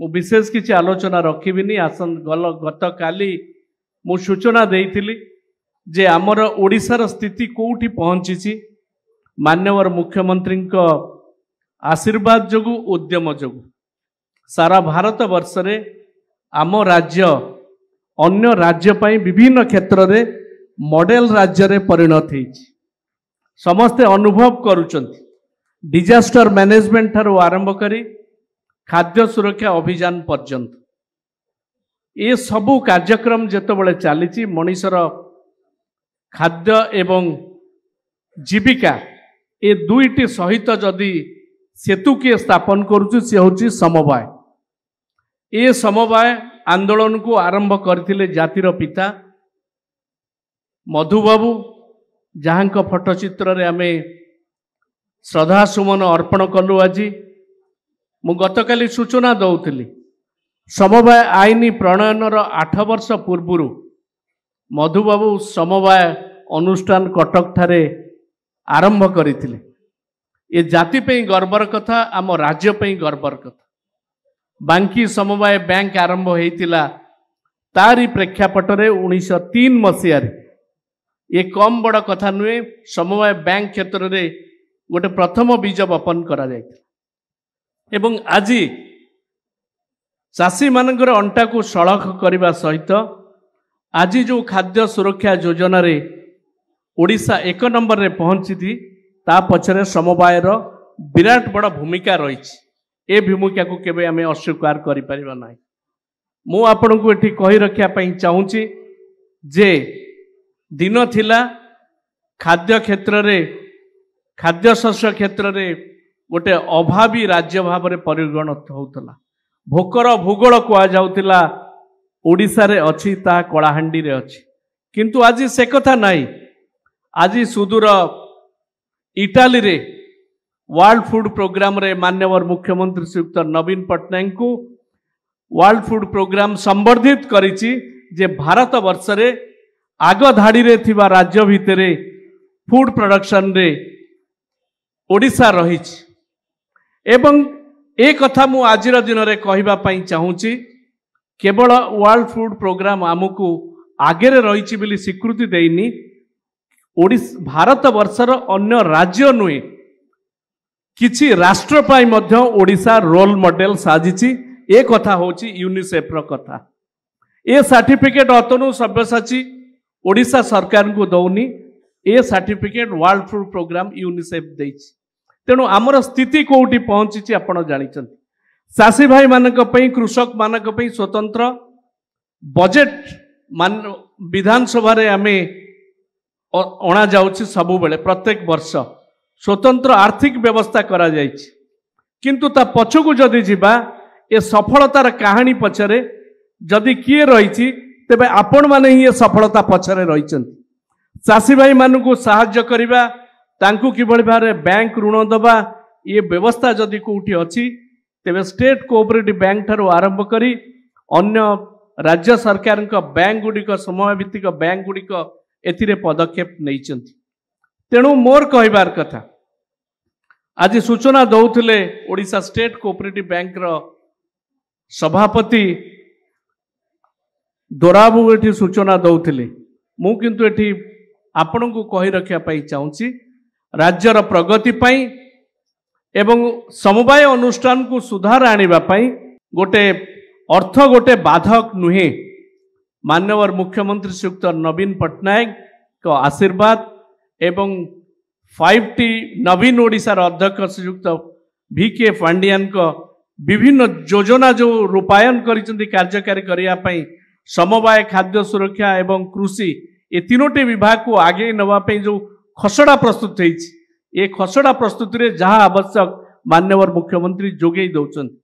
ମୁଁ ବିଶେଷ କିଛି ଆଲୋଚନା ରଖିବିନି ଆସ ଗତକାଲି ମୁଁ ସୂଚନା ଦେଇଥିଲି ଯେ ଆମର ଓଡ଼ିଶାର ସ୍ଥିତି କେଉଁଠି ପହଞ୍ଚିଛି ମାନ୍ୟବର ମୁଖ୍ୟମନ୍ତ୍ରୀଙ୍କ ଆଶୀର୍ବାଦ ଯୋଗୁଁ ଉଦ୍ୟମ ଯୋଗୁଁ ସାରା ଭାରତ ବର୍ଷରେ ଆମ ରାଜ୍ୟ ଅନ୍ୟ ରାଜ୍ୟ ପାଇଁ ବିଭିନ୍ନ କ୍ଷେତ୍ରରେ ମଡ଼େଲ ରାଜ୍ୟରେ ପରିଣତ ହେଇଛି ସମସ୍ତେ ଅନୁଭବ କରୁଛନ୍ତି ଡିଜାଷ୍ଟର ମ୍ୟାନେଜମେଣ୍ଟ ଠାରୁ ଆରମ୍ଭ କରି ଖାଦ୍ୟ ସୁରକ୍ଷା ଅଭିଯାନ ପର୍ଯ୍ୟନ୍ତ ଏସବୁ କାର୍ଯ୍ୟକ୍ରମ ଯେତେବେଳେ ଚାଲିଛି ମଣିଷର ଖାଦ୍ୟ ଏବଂ ଜୀବିକା ଏ ଦୁଇଟି ସହିତ ଯଦି ସେତୁ କିଏ ସ୍ଥାପନ କରୁଛି ସେ ହେଉଛି ସମବାୟ ଏ ସମବାୟ ଆନ୍ଦୋଳନକୁ ଆରମ୍ଭ କରିଥିଲେ ଜାତିର ପିତା ମଧୁବାବୁ ଯାହାଙ୍କ ଫଟୋଚିତ୍ରରେ ଆମେ ଶ୍ରଦ୍ଧାସୁମନ ଅର୍ପଣ କଲୁ ଆଜି ମୁଁ ଗତକାଲି ସୂଚନା ଦେଉଥିଲି ସମବାୟ ଆଇନ ପ୍ରଣୟନର ଆଠ ବର୍ଷ ପୂର୍ବରୁ ମଧୁବାବୁ ସମବାୟ ଅନୁଷ୍ଠାନ କଟକଠାରେ ଆରମ୍ଭ କରିଥିଲେ ଏ ଜାତି ପାଇଁ ଗର୍ବର କଥା ଆମ ରାଜ୍ୟ ପାଇଁ ଗର୍ବର କଥା ବାଙ୍କି ସମବାୟ ବ୍ୟାଙ୍କ ଆରମ୍ଭ ହୋଇଥିଲା ତାରି ପ୍ରେକ୍ଷାପଟରେ ଉଣେଇଶହ ତିନି ମସିହାରେ ଏ କମ୍ ବଡ଼ କଥା ନୁହେଁ ସମବାୟ ବ୍ୟାଙ୍କ କ୍ଷେତ୍ରରେ ଗୋଟେ ପ୍ରଥମ ବୀଜ ବପନ କରାଯାଇଥିଲା ଏବଂ ଆଜି ଚାଷୀମାନଙ୍କର ଅଣ୍ଟାକୁ ସଳଖ କରିବା ସହିତ ଆଜି ଯେଉଁ ଖାଦ୍ୟ ସୁରକ୍ଷା ଯୋଜନାରେ ଓଡ଼ିଶା ଏକ ନମ୍ବରରେ ପହଞ୍ଚିଛି ତା ପଛରେ ସମବାୟର ବିରାଟ ବଡ଼ ଭୂମିକା ରହିଛି ଏ ଭୂମିକାକୁ କେବେ ଆମେ ଅସ୍ୱୀକାର କରିପାରିବା ନାହିଁ ମୁଁ ଆପଣଙ୍କୁ ଏଠି କହି ରଖିବା ପାଇଁ ଚାହୁଁଛି ଯେ ଦିନ ଥିଲା ଖାଦ୍ୟ କ୍ଷେତ୍ରରେ ଖାଦ୍ୟଶସ୍ୟ କ୍ଷେତ୍ରରେ ଗୋଟେ ଅଭାବୀ ରାଜ୍ୟ ଭାବରେ ପରିଗଣିତ ହେଉଥିଲା ଭୋକର ଭୂଗୋଳ କୁହାଯାଉଥିଲା ଓଡ଼ିଶାରେ ଅଛି ତା କଳାହାଣ୍ଡିରେ ଅଛି କିନ୍ତୁ ଆଜି ସେ କଥା ନାହିଁ ଆଜି ସୁଦୂର ଇଟାଲୀରେ ୱାର୍ଲଡ ଫୁଡ଼୍ ପ୍ରୋଗ୍ରାମରେ ମାନ୍ୟବର ମୁଖ୍ୟମନ୍ତ୍ରୀ ଶ୍ରୀଯୁକ୍ତ ନବୀନ ପଟ୍ଟନାୟକଙ୍କୁ ୱାର୍ଲଡ ଫୁଡ଼୍ ପ୍ରୋଗ୍ରାମ ସମ୍ବର୍ଦ୍ଧିତ କରିଛି ଯେ ଭାରତ ବର୍ଷରେ ଆଗ ଧାଡ଼ିରେ ଥିବା ରାଜ୍ୟ ଭିତରେ ଫୁଡ଼୍ ପ୍ରଡ଼କ୍ସନରେ ଓଡ଼ିଶା ରହିଛି ଏବଂ ଏ କଥା ମୁଁ ଆଜିର ଦିନରେ କହିବା ପାଇଁ ଚାହୁଁଛି କେବଳ ୱାର୍ଲଡ ଫୁଡ୍ ପ୍ରୋଗ୍ରାମ ଆମକୁ ଆଗରେ ରହିଛି ବୋଲି ସ୍ୱୀକୃତି ଦେଇନି ଓଡ଼ିଶା ଭାରତବର୍ଷର ଅନ୍ୟ ରାଜ୍ୟ ନୁହେଁ କିଛି ରାଷ୍ଟ୍ର ପାଇଁ ମଧ୍ୟ ଓଡ଼ିଶା ରୋଲ୍ ମଡେଲ ସାଜିଛି ଏ କଥା ହେଉଛି ୟୁନିସେଫ୍ର କଥା ଏ ସାର୍ଟିଫିକେଟ୍ ଅତନୁ ସବ୍ୟସାଚୀ ଓଡ଼ିଶା ସରକାରଙ୍କୁ ଦେଉନି ଏ certificate world food programme UNICEF ଦେଇଛି ତେଣୁ ଆମର ସ୍ଥିତି କେଉଁଠି ପହଞ୍ଚିଛି ଆପଣ ଜାଣିଛନ୍ତି ଚାଷୀ ଭାଇମାନଙ୍କ ପାଇଁ କୃଷକମାନଙ୍କ ପାଇଁ ସ୍ୱତନ୍ତ୍ର ବଜେଟ୍ ବିଧାନସଭାରେ ଆମେ ଅଣାଯାଉଛି ସବୁବେଳେ ପ୍ରତ୍ୟେକ ବର୍ଷ ସ୍ୱତନ୍ତ୍ର ଆର୍ଥିକ ବ୍ୟବସ୍ଥା କରାଯାଇଛି କିନ୍ତୁ ତା ପଛକୁ ଯଦି ଯିବା ଏ ସଫଳତାର କାହାଣୀ ପଛରେ ଯଦି କିଏ ରହିଛି ତେବେ ଆପଣମାନେ ହିଁ ଏ ସଫଳତା ପଛରେ ରହିଛନ୍ତି ଚାଷୀ ଭାଇମାନଙ୍କୁ ସାହାଯ୍ୟ କରିବା ତାଙ୍କୁ କିଭଳି ଭାବରେ ବ୍ୟାଙ୍କ ଋଣ ଦେବା ଇଏ ବ୍ୟବସ୍ଥା ଯଦି କେଉଁଠି ଅଛି ତେବେ ଷ୍ଟେଟ୍ କୋଅପରେଟିଭ୍ ବ୍ୟାଙ୍କ ଠାରୁ ଆରମ୍ଭ କରି ଅନ୍ୟ ରାଜ୍ୟ ସରକାରଙ୍କ ବ୍ୟାଙ୍କ ଗୁଡ଼ିକ ସମୟ ଭିତ୍ତିକ ବ୍ୟାଙ୍କ ଗୁଡ଼ିକ ଏଥିରେ ପଦକ୍ଷେପ ନେଇଛନ୍ତି ତେଣୁ ମୋର କହିବାର କଥା ଆଜି ସୂଚନା ଦେଉଥିଲେ ଓଡ଼ିଶା ଷ୍ଟେଟ୍ କୋଅପରେଟିଭ୍ ବ୍ୟାଙ୍କର ସଭାପତି ଦୋରାବୁ ଏଠି ସୂଚନା ଦେଉଥିଲେ ମୁଁ କିନ୍ତୁ ଏଠି ଆପଣଙ୍କୁ କହି ରଖିବା ପାଇଁ ଚାହୁଁଛି राज्यर प्रगति एवं समवाय अनुष्ठान को सुधार आने आणवाई गोटे अर्थ गोटे बाधक नुहे मानवर मुख्यमंत्री श्रीयुक्त नवीन पट्टनायक आशीर्वाद एवं फाइव टी नवीन ओडार अध्यक्ष श्रीयुक्त भिके पांडियान विभिन्न योजना जो रूपायन कार्यकारी करने समवाय खाद्य सुरक्षा एवं कृषि ये तीनोटी विभाग को आगे नवाप जो खसड़ा प्रस्तुत होती ଏ ଖସଡ଼ା ପ୍ରସ୍ତୁତିରେ ଯାହା ଆବଶ୍ୟକ ମାନ୍ୟବର ମୁଖ୍ୟମନ୍ତ୍ରୀ ଯୋଗାଇ ଦେଉଛନ୍ତି